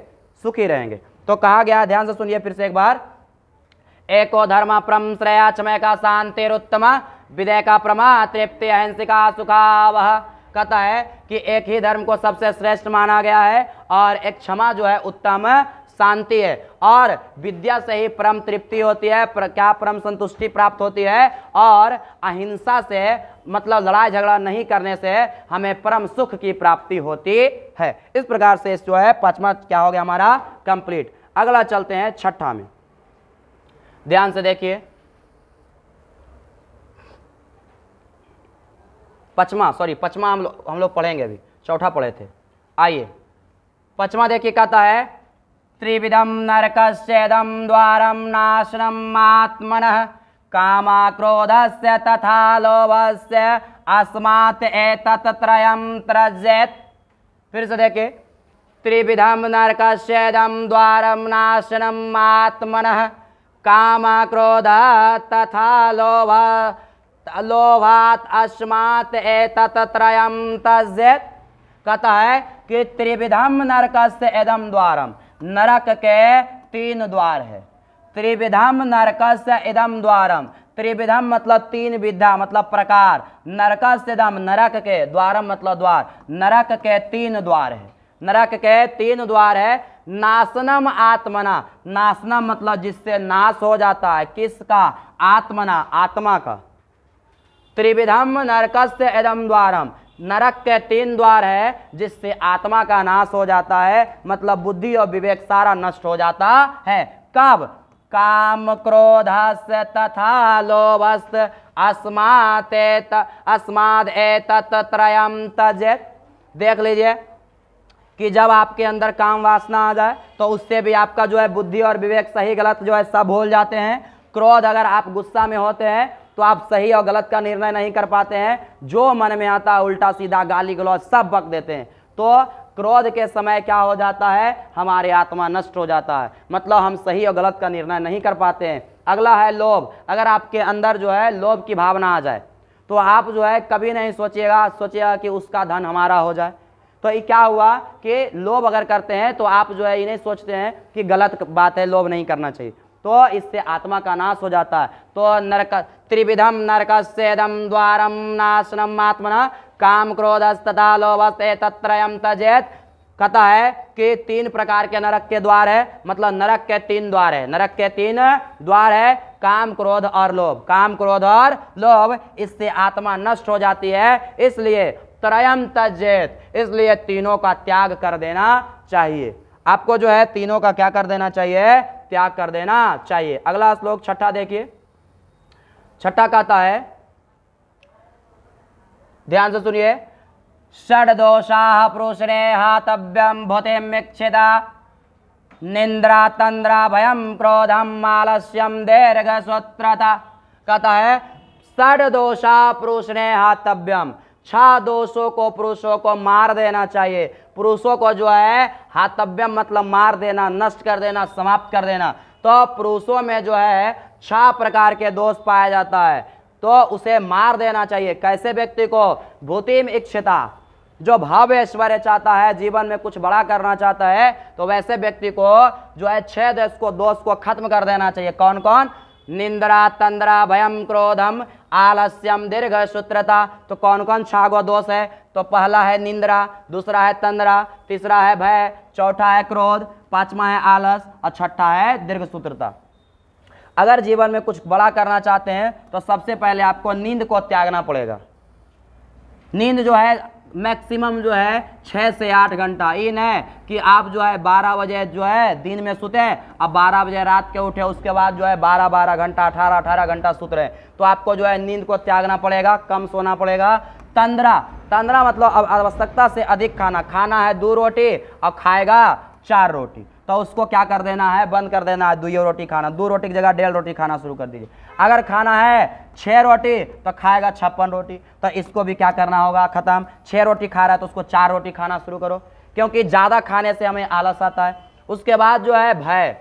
सुखी रहेंगे तो कहा गया ध्यान से सुनिए फिर से एक बार एको धर्म प्रम श्रेया क्षमय का शांतिरुत्तम विदय का प्रमा तृप्ति अहिंसिका सुखा वह कहता है कि एक ही धर्म को सबसे श्रेष्ठ माना गया है और एक क्षमा जो है उत्तम शांति है और विद्या से ही परम तृप्ति होती है पर, क्या परम संतुष्टि प्राप्त होती है और अहिंसा से मतलब लड़ाई झगड़ा नहीं करने से हमें परम सुख की प्राप्ति होती है इस प्रकार से इस जो है पांचवा क्या हो गया हमारा कंप्लीट अगला चलते हैं छठा में ध्यान से देखिए पचमा सॉरी पचमा हम लोग हम लोग पढ़ेंगे अभी चौथा पढ़े थे आइए पचमा देखिए कहता है त्रिविधम नरकस्यदम द्वारम नाशनम आत्मन क्रोध से तथा लोभ से अस्मात् एतत्त्रयं त्रजेत् फिर से देखिए त्रिविधम नरकस्यदम द्वार नाशनम आत्मन काम क्रोध तथा लोभा लोभात अस्मात् एतत् त्रयम कहता है कि त्रिविधम नरक से एदम द्वारम नरक के तीन द्वार है त्रिविधम नरक से इदम द्वारम त्रिविधम मतलब तीन विद्या मतलब प्रकार नरक से नरक के द्वारम मतलब द्वार नरक के तीन द्वार है नरक के तीन द्वार है नाशनम आत्मना नासनम मतलब जिससे नाश हो जाता है किसका आत्मना आत्मा का त्रिविधम नरकस्य एदम द्वारम नरक के तीन द्वार है जिससे आत्मा का नाश हो जाता है मतलब बुद्धि और विवेक सारा नष्ट हो जाता है कब काम क्रोधस तथा लोभस अस्मात अस्माद एत त्रयम तज देख लीजिए कि जब आपके अंदर काम वासना आ जाए तो उससे भी आपका जो है बुद्धि और विवेक सही गलत जो है सब भूल जाते हैं क्रोध अगर आप गुस्सा में होते हैं तो आप सही और गलत का निर्णय नहीं कर पाते हैं जो मन में आता है उल्टा सीधा गाली गलौज सब बक देते हैं तो क्रोध के समय क्या हो जाता है हमारे आत्मा नष्ट हो जाता है मतलब हम सही और गलत का निर्णय नहीं कर पाते हैं अगला है लोभ अगर आपके अंदर जो है लोभ की भावना आ जाए तो आप जो है कभी नहीं सोचिएगा सोचिएगा कि उसका धन हमारा हो जाए तो ये क्या हुआ कि लोभ अगर करते हैं तो आप जो है ये नहीं सोचते हैं कि गलत बात है लोभ नहीं करना चाहिए तो इससे आत्मा का नाश हो जाता है तो नरक त्रिविधम नरक सेदम द्वारम नाशनम आत्मना काम क्रोधस तथा लोभस्ते तत्रयम तजेत कथा है कि तीन प्रकार के नरक के द्वार है मतलब नरक के तीन द्वार है नरक के तीन द्वार है काम क्रोध और लोभ काम क्रोध और लोभ इससे आत्मा नष्ट हो जाती है इसलिए त्रयम तजैत इसलिए तीनों का त्याग कर देना चाहिए आपको जो है तीनों का क्या कर देना चाहिए त्याग कर देना चाहिए अगला श्लोक छठा देखिए छठा कहता है ध्यान से सुनिए षड दोषा षडोषा प्रोश्रेहातव्यम भुतिमिक्षिता निंद्रा तंद्रा भयम क्रोधम मालस्यम दीर्घ स्वत्रता कहता है षड दोषा षडोषा हातव्यम छह दोषों को पुरुषों को मार देना चाहिए पुरुषों को जो है हातव्य मतलब मार देना नष्ट कर देना समाप्त कर देना तो पुरुषों में जो है छह प्रकार के दोष पाया जाता है तो उसे मार देना चाहिए कैसे व्यक्ति को भूतिम इच्छिता जो भाव ऐश्वर्य चाहता है जीवन में कुछ बड़ा करना चाहता है तो वैसे व्यक्ति को जो है छह दोष को दोष को खत्म कर देना चाहिए कौन कौन निंद्रा तंद्रा भयम क्रोधम आलस्यम दीर्घ सूत्रता तो कौन कौन छागो दोष है तो पहला है निंद्रा दूसरा है तंद्रा तीसरा है भय चौथा है क्रोध पांचवा है आलस और छठा है दीर्घ सूत्रता अगर जीवन में कुछ बड़ा करना चाहते हैं तो सबसे पहले आपको नींद को त्यागना पड़ेगा नींद जो है मैक्सिमम जो है छः से आठ घंटा इन है कि आप जो है बारह बजे जो है दिन में सुते अब बारह बजे रात के उठे उसके बाद जो है बारह बारह घंटा अठारह अठारह घंटा सुत रहे तो आपको जो है नींद को त्यागना पड़ेगा कम सोना पड़ेगा तंद्रा तंद्रा मतलब आवश्यकता से अधिक खाना खाना है दो रोटी और खाएगा चार रोटी तो उसको क्या कर देना है बंद कर देना है दो रोटी खाना दो रोटी की जगह डेढ़ रोटी खाना शुरू कर दीजिए अगर खाना है छः रोटी तो खाएगा छप्पन रोटी तो इसको भी क्या करना होगा ख़त्म छः रोटी खा रहा है तो उसको चार रोटी खाना शुरू करो क्योंकि ज़्यादा खाने से हमें आलस आता है उसके बाद जो है भय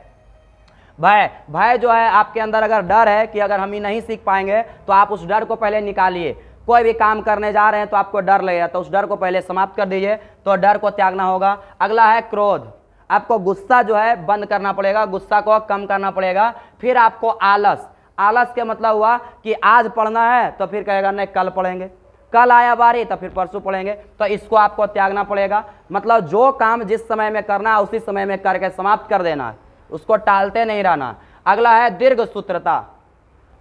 भय भय जो है आपके अंदर अगर डर है कि अगर हम ही नहीं सीख पाएंगे तो आप उस डर को पहले निकालिए कोई भी काम करने जा रहे हैं तो आपको डर लगेगा तो उस डर को पहले समाप्त कर दीजिए तो डर को त्यागना होगा अगला है क्रोध आपको गुस्सा जो है बंद करना पड़ेगा गुस्सा को कम करना पड़ेगा फिर आपको आलस आलस के मतलब हुआ कि आज पढ़ना है तो फिर कहेगा नहीं कल पढ़ेंगे कल आया बारी तो फिर परसों पढ़ेंगे तो इसको आपको त्यागना पड़ेगा मतलब जो काम जिस समय में करना है उसी समय में करके समाप्त कर देना है उसको टालते नहीं रहना अगला है दीर्घ सूत्रता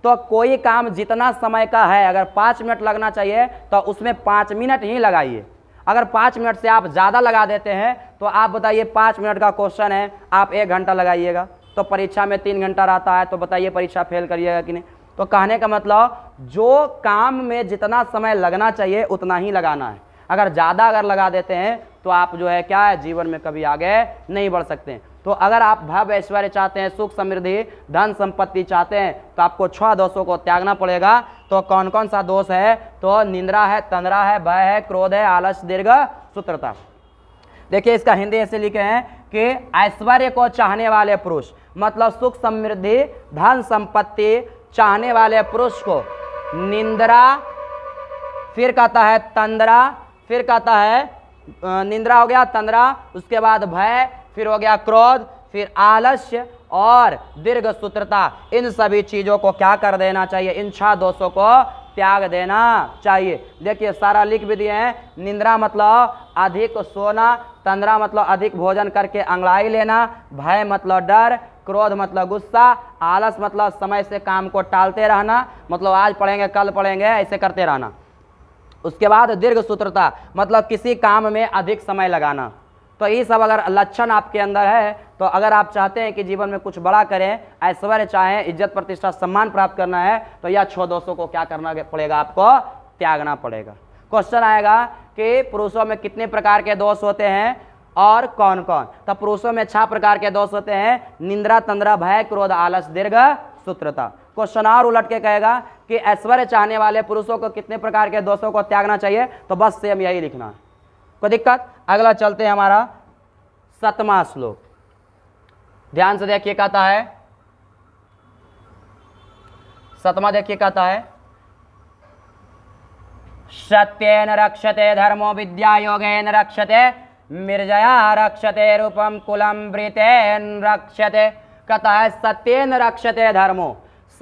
तो कोई काम जितना समय का है अगर पाँच मिनट लगना चाहिए तो उसमें पाँच मिनट ही लगाइए अगर पाँच मिनट से आप ज़्यादा लगा देते हैं तो आप बताइए पाँच मिनट का क्वेश्चन है आप एक घंटा लगाइएगा तो परीक्षा में तीन घंटा रहता है तो बताइए परीक्षा फेल करिएगा कि नहीं तो कहने का मतलब जो काम में जितना समय लगना चाहिए उतना ही लगाना है अगर ज़्यादा अगर लगा देते हैं तो आप जो है क्या है जीवन में कभी आगे नहीं बढ़ सकते तो अगर आप भव्य ऐश्वर्य चाहते हैं सुख समृद्धि धन संपत्ति चाहते हैं तो आपको छह दोषों को त्यागना पड़ेगा तो कौन कौन सा दोष है तो निंद्रा है तंद्रा है भय है क्रोध है आलस दीर्घ सूत्रता देखिए इसका हिंदी ऐसे लिखे हैं कि ऐश्वर्य को चाहने वाले पुरुष मतलब सुख समृद्धि धन संपत्ति चाहने वाले पुरुष को निंद्रा फिर कहता है तंद्रा फिर कहता है निंद्रा हो गया तंद्रा उसके बाद भय फिर हो गया क्रोध फिर आलस्य और दीर्घ सूत्रता इन सभी चीज़ों को क्या कर देना चाहिए इन छा दोषों को त्याग देना चाहिए देखिए सारा लिख भी दिए हैं निंद्रा मतलब अधिक सोना तंद्रा मतलब अधिक भोजन करके अंगड़ाई लेना भय मतलब डर क्रोध मतलब गुस्सा आलस मतलब समय से काम को टालते रहना मतलब आज पढ़ेंगे कल पढ़ेंगे ऐसे करते रहना उसके बाद दीर्घ सूत्रता मतलब किसी काम में अधिक समय लगाना तो ये सब अगर लक्षण आपके अंदर है तो अगर आप चाहते हैं कि जीवन में कुछ बड़ा करें ऐश्वर्य चाहें इज्जत प्रतिष्ठा सम्मान प्राप्त करना है तो यह छो दोषों को क्या करना पड़ेगा आपको त्यागना पड़ेगा क्वेश्चन आएगा कि पुरुषों में कितने प्रकार के दोष होते हैं और कौन कौन तो पुरुषों में छह प्रकार के दोष होते हैं निंद्रा तंद्रा भय क्रोध आलस दीर्घ सूत्रता क्वेश्चन और उलट के कहेगा कि ऐश्वर्य चाहने वाले पुरुषों को कितने प्रकार के दोषों को त्यागना चाहिए तो बस सेम यही लिखना कोई दिक्कत अगला चलते हैं हमारा सतमा श्लोक ध्यान से देखिए कहता है सतमा देखिए कहता है न रक्षते धर्मो विद्या न रक्षते मिर्जया रक्षते रूपम कुलम वृतेन रक्षते कथा है सत्यन रक्षते धर्मो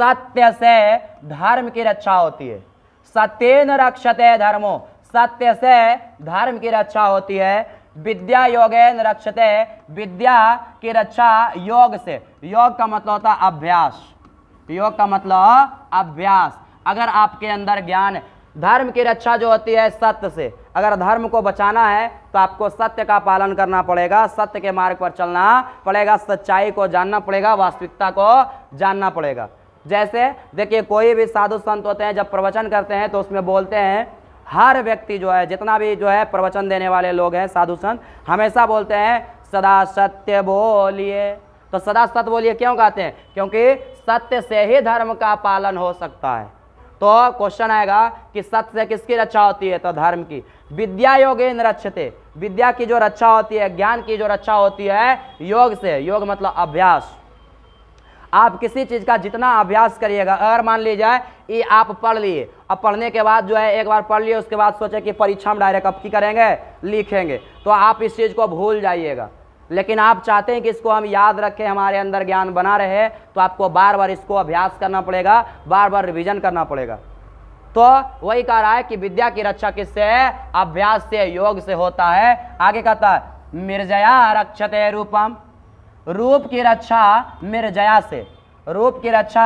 सत्य से धर्म की रक्षा होती है सत्यन रक्षते धर्मो सत्य से धर्म की रक्षा होती है विद्या योगेन रक्षते विद्या की रक्षा योग से योग का मतलब होता है अभ्यास योग का मतलब अभ्यास अगर आपके अंदर ज्ञान धर्म की रक्षा जो होती है सत्य से अगर धर्म को बचाना है तो आपको सत्य का पालन करना पड़ेगा सत्य के मार्ग पर चलना पड़ेगा सच्चाई को जानना पड़ेगा वास्तविकता को जानना पड़ेगा जैसे देखिए कोई भी साधु संत होते हैं जब प्रवचन करते हैं तो उसमें बोलते हैं हर व्यक्ति जो है जितना भी जो है प्रवचन देने वाले लोग हैं साधु संत हमेशा बोलते हैं सदा सत्य बोलिए तो सदा सत्य बोलिए क्यों कहते हैं क्योंकि सत्य से ही धर्म का पालन हो सकता है तो क्वेश्चन आएगा कि सत्य से किसकी रक्षा होती है तो धर्म की विद्या योग रक्षते विद्या की जो रक्षा होती है ज्ञान की जो रक्षा होती है योग से योग मतलब अभ्यास आप किसी चीज़ का जितना अभ्यास करिएगा अगर मान लीजिए ये आप पढ़ लिए अब पढ़ने के बाद जो है एक बार पढ़ लिए उसके बाद सोचे कि परीक्षा में डायरेक्ट अब की करेंगे लिखेंगे तो आप इस चीज़ को भूल जाइएगा लेकिन आप चाहते हैं कि इसको हम याद रखें हमारे अंदर ज्ञान बना रहे तो आपको बार बार इसको अभ्यास करना पड़ेगा बार बार रिविजन करना पड़ेगा तो वही कह रहा है कि विद्या की रक्षा किससे है अभ्यास से योग से होता है आगे कहता है मिर्जया रक्षते रूपम रूप की रक्षा मिर्जया से रूप की रक्षा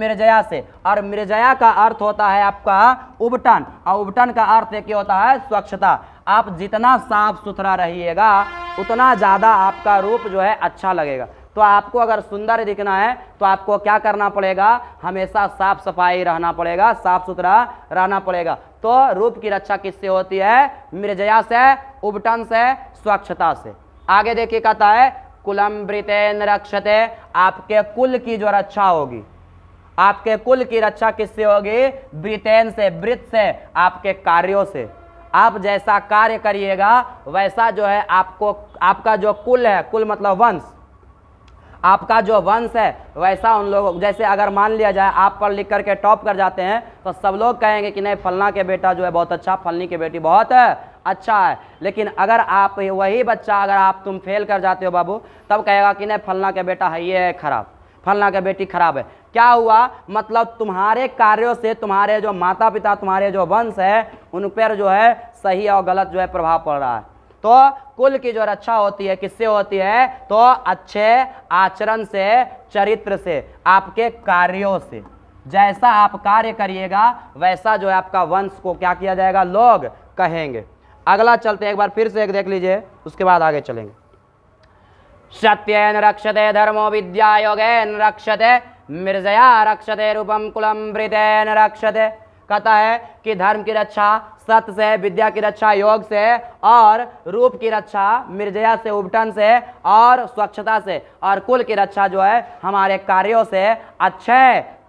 मिर्जया से और मिर्जया का अर्थ होता है आपका उबटन और उबटन का अर्थ क्या होता है स्वच्छता आप जितना साफ सुथरा रहिएगा उतना ज़्यादा आपका रूप जो है अच्छा लगेगा तो आपको अगर सुंदर दिखना है तो आपको क्या करना पड़ेगा हमेशा साफ सफाई रहना पड़ेगा साफ सुथरा रहना पड़ेगा तो रूप की रक्षा किससे होती है मृजया से उपटन से स्वच्छता से आगे देखिए कहता है कुलम ब्रितेन रक्षते आपके कुल की जो रक्षा होगी आपके कुल की रक्षा किससे होगी ब्रितेन से वृत से आपके कार्यों से आप जैसा कार्य करिएगा वैसा जो है आपको आपका जो कुल है कुल मतलब वंश आपका जो वंश है वैसा उन लोगों जैसे अगर मान लिया जाए आप पढ़ लिख करके टॉप कर जाते हैं तो सब लोग कहेंगे कि नहीं फलना के बेटा जो है बहुत अच्छा फलनी की बेटी बहुत है, अच्छा है लेकिन अगर आप वही बच्चा अगर आप तुम फेल कर जाते हो बाबू तब कहेगा कि नहीं फलना के बेटा है ये है खराब फलना के बेटी खराब है क्या हुआ मतलब तुम्हारे कार्यों से तुम्हारे जो माता पिता तुम्हारे जो वंश है उन पर जो है सही और गलत जो है प्रभाव पड़ रहा है तो कुल की जो रक्षा होती है किससे होती है तो अच्छे आचरण से चरित्र से आपके कार्यों से जैसा आप कार्य करिएगा वैसा जो है आपका वंश को क्या किया जाएगा लोग कहेंगे अगला चलते हैं एक बार फिर से एक देख लीजिए उसके बाद आगे चलेंगे सत्यन रक्षते धर्मो विद्या योगे रक्षते मिर्जया रक्षते रूपम कुलम ब्रितेन रक्षते कहता है कि धर्म की रक्षा सत्य से विद्या की रक्षा योग से और रूप की रक्षा मिर्जया से उपटन से और स्वच्छता से और कुल की रक्षा जो है हमारे कार्यों से अच्छे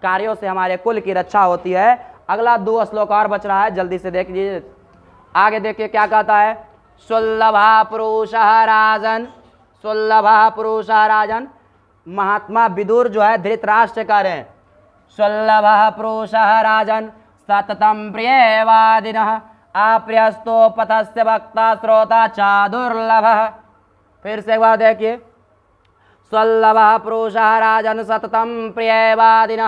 कार्यों से हमारे कुल की रक्षा होती है अगला दो श्लोक और बच रहा है जल्दी से देख लीजिए आगे देखिए क्या कहता है सुल्लभा पुरुष राजन सुल्लभा पुरुष राजन महात्मा विदुर जो है धृतराष्ट्र का रहे सुल्लभ पुरुष राजन सततम प्रियवादिन आप्रियस्तो पथस्य वक्ता श्रोता चादुर्लभ फिर से एक बार देखिए सुल्लभ पुरुष राजन सततम प्रियवादिन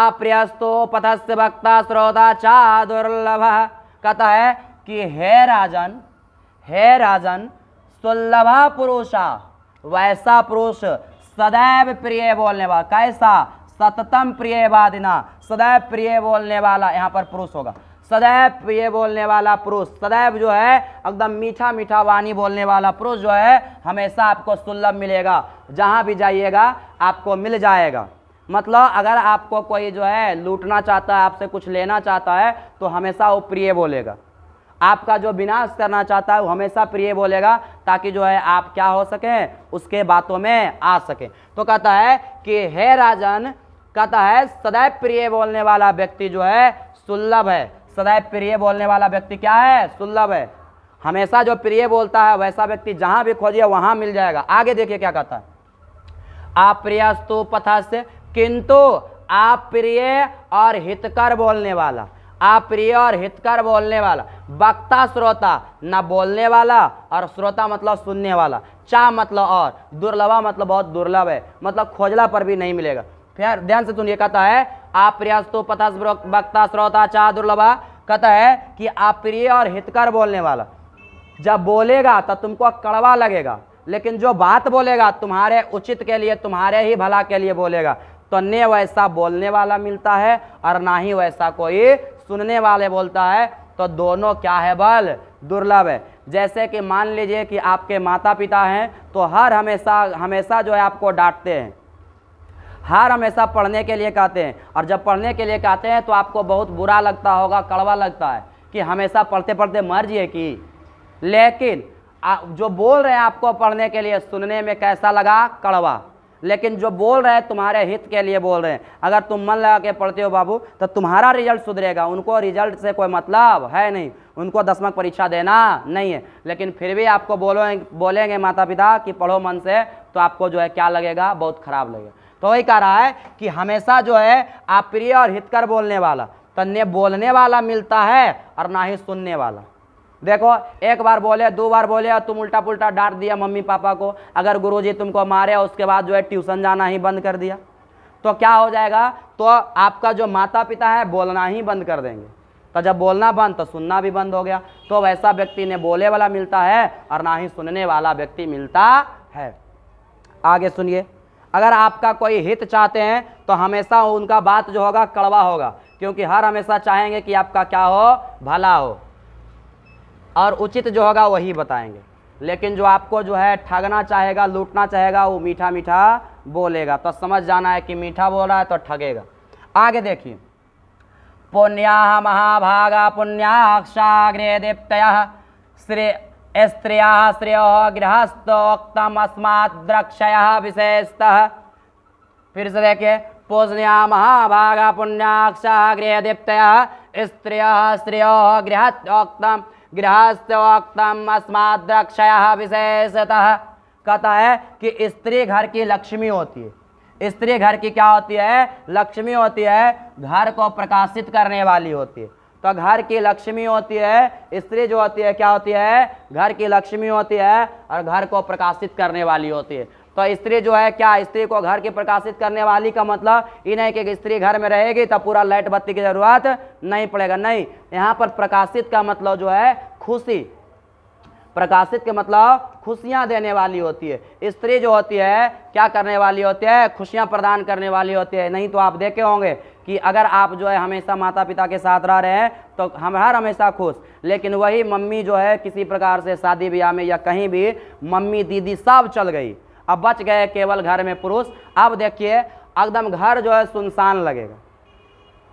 आप्रियस्तो पथस्य वक्ता श्रोता चादुर्लभ कहता है कि हे राजन हे राजन सुल्लभ पुरुषा वैसा पुरुष सदैव प्रिय बोलने वाला कैसा सततम प्रिय वादिना सदैव प्रिय बोलने वाला यहाँ पर पुरुष होगा सदैव प्रिय बोलने वाला पुरुष सदैव जो है एकदम मीठा मीठा वाणी बोलने वाला पुरुष जो है हमेशा आपको सुलभ मिलेगा जहाँ भी जाइएगा आपको मिल जाएगा मतलब अगर आपको कोई जो है लूटना चाहता है आपसे कुछ लेना चाहता है तो हमेशा वो प्रिय बोलेगा आपका जो विनाश करना चाहता है वो हमेशा प्रिय बोलेगा ताकि जो है आप क्या हो सकें उसके बातों में आ सकें तो कहता है कि हे राजन कहता है सदैव प्रिय बोलने वाला व्यक्ति जो है सुलभ है सदैव प्रिय बोलने वाला व्यक्ति क्या है सुलभ है हमेशा जो प्रिय बोलता है वैसा व्यक्ति जहाँ भी खोजिए वहां मिल जाएगा आगे देखिए क्या कहता है आप अप्रियस्तु पथस्य किंतु आप प्रिय और हितकर बोलने वाला अप्रिय और हितकर बोलने वाला वक्ता श्रोता ना बोलने वाला और श्रोता मतलब सुनने वाला चा मतलब और दुर्लभा मतलब बहुत दुर्लभ है मतलब खोजला पर भी नहीं मिलेगा फिर ध्यान से सुनिए कहता है अप्रियस्तु पता वक्ता श्रोता चा दुर्लभा कहता है कि अप्रिय और हितकर बोलने वाला जब बोलेगा तो तुमको कड़वा लगेगा लेकिन जो बात बोलेगा तुम्हारे उचित के लिए तुम्हारे ही भला के लिए बोलेगा तो न वैसा बोलने वाला मिलता है और ना ही वैसा कोई सुनने वाले बोलता है तो दोनों क्या है बल दुर्लभ है जैसे कि मान लीजिए कि आपके माता पिता हैं तो हर हमेशा हमेशा जो है आपको डांटते हैं हर हमेशा पढ़ने के लिए कहते हैं और जब पढ़ने के लिए कहते हैं तो आपको बहुत बुरा लगता होगा कड़वा लगता है कि हमेशा पढ़ते पढ़ते मर जाइए कि लेकिन जो बोल रहे हैं आपको पढ़ने के लिए सुनने में कैसा लगा कड़वा लेकिन जो बोल रहे हैं तुम्हारे हित के लिए बोल रहे हैं अगर तुम मन लगा के पढ़ते हो बाबू तो तुम्हारा रिजल्ट सुधरेगा उनको रिजल्ट से कोई मतलब है नहीं उनको दसमक परीक्षा देना नहीं है लेकिन फिर भी आपको बोलो बोलेंगे माता पिता कि पढ़ो मन से तो आपको जो है क्या लगेगा बहुत खराब लगेगा तो वही कह रहा है कि हमेशा जो है आप प्रिय और हितकर बोलने वाला तन्य बोलने वाला मिलता है और ना ही सुनने वाला देखो एक बार बोले दो बार बोले और तुम उल्टा पुल्टा डांट दिया मम्मी पापा को अगर गुरुजी तुमको मारे उसके बाद जो है ट्यूशन जाना ही बंद कर दिया तो क्या हो जाएगा तो आपका जो माता पिता है बोलना ही बंद कर देंगे तो जब बोलना बंद तो सुनना भी बंद हो गया तो वैसा व्यक्ति ने बोले वाला मिलता है और ना ही सुनने वाला व्यक्ति मिलता है आगे सुनिए अगर आपका कोई हित चाहते हैं तो हमेशा उनका बात जो होगा कड़वा होगा क्योंकि हर हमेशा चाहेंगे कि आपका क्या हो भला हो और उचित जो होगा वही बताएंगे लेकिन जो आपको जो है ठगना चाहेगा लूटना चाहेगा वो मीठा मीठा बोलेगा तो समझ जाना है कि मीठा बोल रहा है तो ठगेगा आगे देखिए पुण्या महाभागा पुण्याक्षाग्रे दीप्त श्रे स्त्रिया श्रेय द्रक्ष विशेषतः फिर से देखिए पूजनिया महाभागा पुण्याक्षाग्रे दीप्त स्त्रिय श्रेय गृहस्थोक्तम गृहस्थोक्तम अस्माद्रक्षय विशेषतः कहता है कि स्त्री घर की लक्ष्मी होती है स्त्री घर की क्या होती है लक्ष्मी होती है घर को प्रकाशित करने वाली होती है तो घर की लक्ष्मी होती है स्त्री जो होती है क्या होती है घर की लक्ष्मी होती है और घर को प्रकाशित करने वाली होती है तो स्त्री जो है क्या स्त्री को घर की प्रकाशित करने वाली का मतलब ये नहीं कि स्त्री घर में रहेगी तब तो पूरा लाइट बत्ती की जरूरत नहीं पड़ेगा नहीं यहाँ पर प्रकाशित का मतलब जो है खुशी प्रकाशित के मतलब खुशियाँ देने वाली होती है स्त्री जो होती है क्या करने वाली होती है खुशियाँ प्रदान करने वाली होती है नहीं तो आप देखे होंगे कि अगर आप जो है हमेशा माता पिता के साथ रह रहे हैं तो हम हर हमेशा खुश लेकिन वही मम्मी जो है किसी प्रकार से शादी ब्याह में या कहीं भी मम्मी दीदी सब चल गई अब बच गए केवल घर में पुरुष अब देखिए एकदम घर जो है सुनसान लगेगा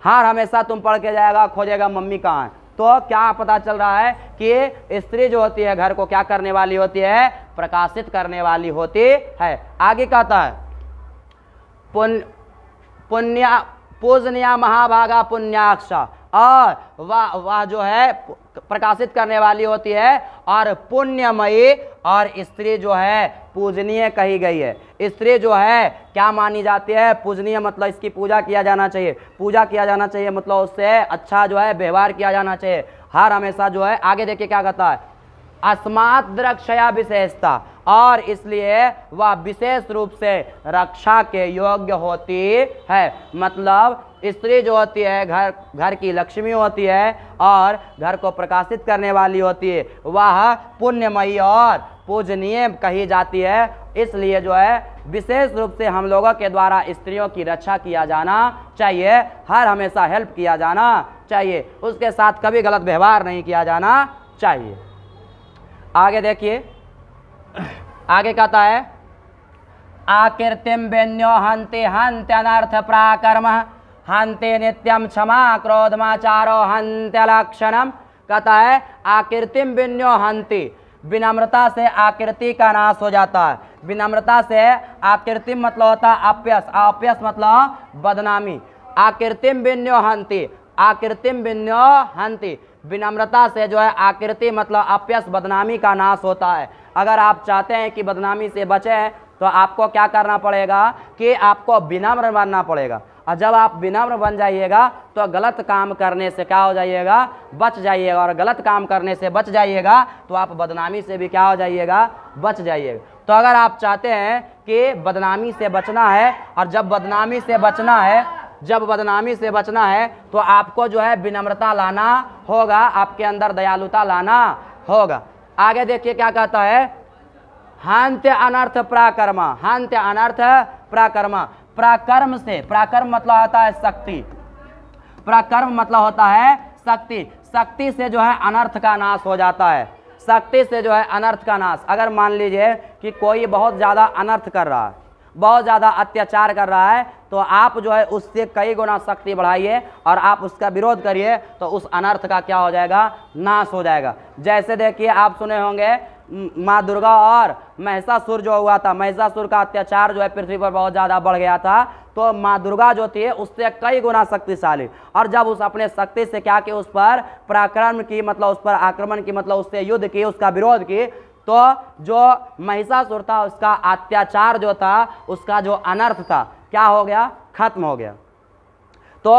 हार हमेशा तुम पढ़ के जाएगा खोजेगा मम्मी कहाँ है तो क्या पता चल रहा है कि स्त्री जो होती है घर को क्या करने वाली होती है प्रकाशित करने वाली होती है आगे कहता है पुण्य पूजनिया महाभागा पुण्याक्षा और वह वह जो है प्रकाशित करने वाली होती है और पुण्यमयी और स्त्री जो है पूजनीय कही गई है स्त्री जो है क्या मानी जाती है पूजनीय मतलब इसकी पूजा किया जाना चाहिए पूजा किया जाना चाहिए मतलब उससे अच्छा जो है व्यवहार किया जाना चाहिए हर हमेशा जो है आगे देखिए क्या कहता है अस्मात द्रक्षया विशेषता और इसलिए वह विशेष रूप से रक्षा के योग्य होती है मतलब स्त्री जो होती है घर घर की लक्ष्मी होती है और घर को प्रकाशित करने वाली होती है वह पुण्यमयी और पूजनीय कही जाती है इसलिए जो है विशेष रूप से हम लोगों के द्वारा स्त्रियों की रक्षा किया जाना चाहिए हर हमेशा हेल्प किया जाना चाहिए उसके साथ कभी गलत व्यवहार नहीं किया जाना चाहिए आगे देखिए आगे कहता है आकृतिम बेन्यो हंते हंत्यनर्थ प्राकर्म हंते नित्यम क्षमा क्रोधमाचारो हंत्यलक्षणम कहता है आकृतिम बिन्यो हंति विनम्रता से आकृति का नाश हो जाता है विनम्रता से आकृतिम मतलब होता है अप्यस अप्यस मतलब बदनामी आकृतिम बिन्यो हंति आकृतिम बिन्यो हंति विनम्रता से जो है आकृति मतलब अपयस बदनामी का नाश होता है अगर आप चाहते हैं कि बदनामी से बचें तो आपको क्या करना पड़ेगा कि आपको विनम्र बनना पड़ेगा और जब आप विनम्र बन जाइएगा तो गलत काम करने से क्या हो जाइएगा बच जाइएगा और गलत काम करने से बच जाइएगा तो आप बदनामी से भी क्या हो जाइएगा बच जाइएगा तो अगर आप चाहते हैं कि बदनामी से बचना है और जब बदनामी से बचना है जब बदनामी से बचना है तो आपको जो है विनम्रता लाना होगा आपके अंदर दयालुता लाना होगा आगे देखिए क्या कहता है हंत अनर्थ प्राकर्मा हंत अनर्थ प्राकर्मा प्राकर्म से प्राकर्म मतलब होता है शक्ति प्राकर्म मतलब होता है शक्ति शक्ति से जो है अनर्थ का नाश हो जाता है शक्ति से जो है अनर्थ का नाश अगर मान लीजिए कि कोई बहुत ज़्यादा अनर्थ कर रहा है बहुत ज़्यादा अत्याचार कर रहा है तो आप जो है उससे कई गुना शक्ति बढ़ाइए और आप उसका विरोध करिए तो उस अनर्थ का क्या हो जाएगा नाश हो जाएगा जैसे देखिए आप सुने होंगे माँ दुर्गा और महिषासुर जो हुआ था महिषासुर का अत्याचार जो है पृथ्वी पर बहुत ज़्यादा बढ़ गया था तो माँ दुर्गा जो थी उससे कई गुना शक्तिशाली और जब उस अपने शक्ति से क्या कि उस पर पराक्रम की मतलब उस पर आक्रमण की मतलब उससे युद्ध की उसका विरोध की तो जो महिषासुर था उसका अत्याचार जो था उसका जो अनर्थ था क्या हो गया खत्म हो गया तो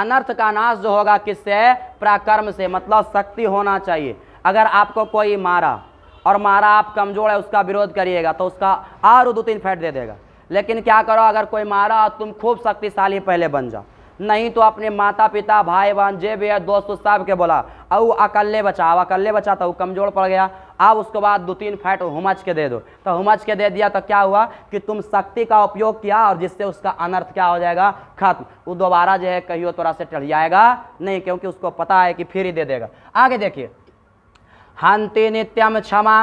अनर्थ का नाश जो होगा किससे प्राकर्म से मतलब शक्ति होना चाहिए अगर आपको कोई मारा और मारा आप कमजोर है उसका विरोध करिएगा तो उसका और दो तीन फैट दे देगा लेकिन क्या करो अगर कोई मारा और तुम खूब शक्तिशाली पहले बन जाओ नहीं तो अपने माता पिता भाई बहन जे भी है दोस्त सब के बोला और अकल्ले बचा अकल्ले बचा तो कमजोर पड़ गया अब उसके बाद दो तीन फैट हुमच के दे दो तो हुमच के दे दिया तो क्या हुआ कि तुम शक्ति का उपयोग किया और जिससे उसका अनर्थ क्या हो जाएगा खत्म वो दोबारा जो है कहियो तोरा से टल जाएगा नहीं क्योंकि उसको पता है कि फिर ही दे देगा आगे देखिए हंति नित्यम क्षमा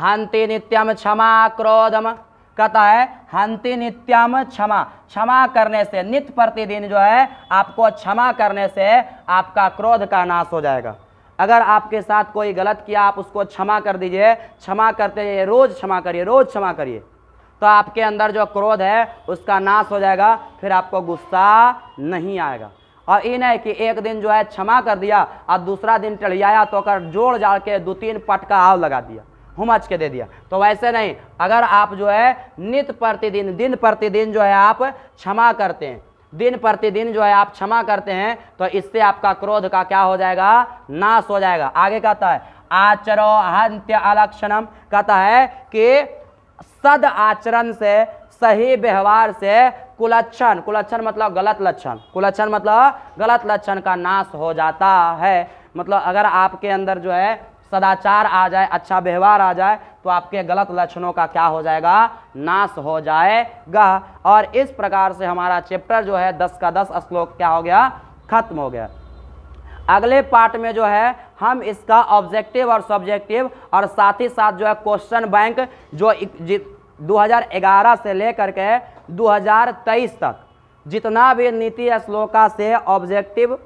हंति नित्यम क्षमा क्रोधम कहता है हंति नित्यम क्षमा क्षमा करने से नित्य प्रतिदिन जो है आपको क्षमा करने से आपका क्रोध का नाश हो जाएगा अगर आपके साथ कोई गलत किया आप उसको क्षमा कर दीजिए क्षमा करते हैं रोज़ क्षमा करिए रोज़ क्षमा करिए तो आपके अंदर जो क्रोध है उसका नाश हो जाएगा फिर आपको गुस्सा नहीं आएगा और इन है कि एक दिन जो है क्षमा कर दिया और दूसरा दिन टलियाया तो कर जोड़ जाड़ के दो तीन पट का आव लगा दिया हुमच के दे दिया तो वैसे नहीं अगर आप जो है नित प्रतिदिन दिन प्रतिदिन जो है आप क्षमा करते हैं दिन प्रतिदिन जो है आप क्षमा करते हैं तो इससे आपका क्रोध का क्या हो जाएगा नाश हो जाएगा आगे कहता है आचरो हंत्य अलक्षणम कहता है कि सद आचरण से सही व्यवहार से कुलक्षण कुलक्षण मतलब गलत लक्षण कुलक्षण मतलब गलत लक्षण का नाश हो जाता है मतलब अगर आपके अंदर जो है सदाचार आ जाए अच्छा व्यवहार आ जाए तो आपके गलत लक्षणों का क्या हो जाएगा नाश हो जाएगा और इस प्रकार से हमारा चैप्टर जो है दस का दस श्लोक क्या हो गया खत्म हो गया अगले पार्ट में जो है हम इसका ऑब्जेक्टिव और सब्जेक्टिव और साथ ही साथ जो है क्वेश्चन बैंक जो 2011 से लेकर के 2023 तक जितना भी नीति श्लोका से ऑब्जेक्टिव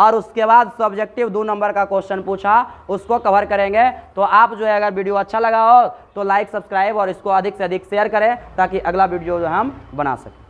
और उसके बाद सब्जेक्टिव दो नंबर का क्वेश्चन पूछा उसको कवर करेंगे तो आप जो है अगर वीडियो अच्छा लगा हो तो लाइक सब्सक्राइब और इसको अधिक से अधिक शेयर करें ताकि अगला वीडियो जो हम बना सकें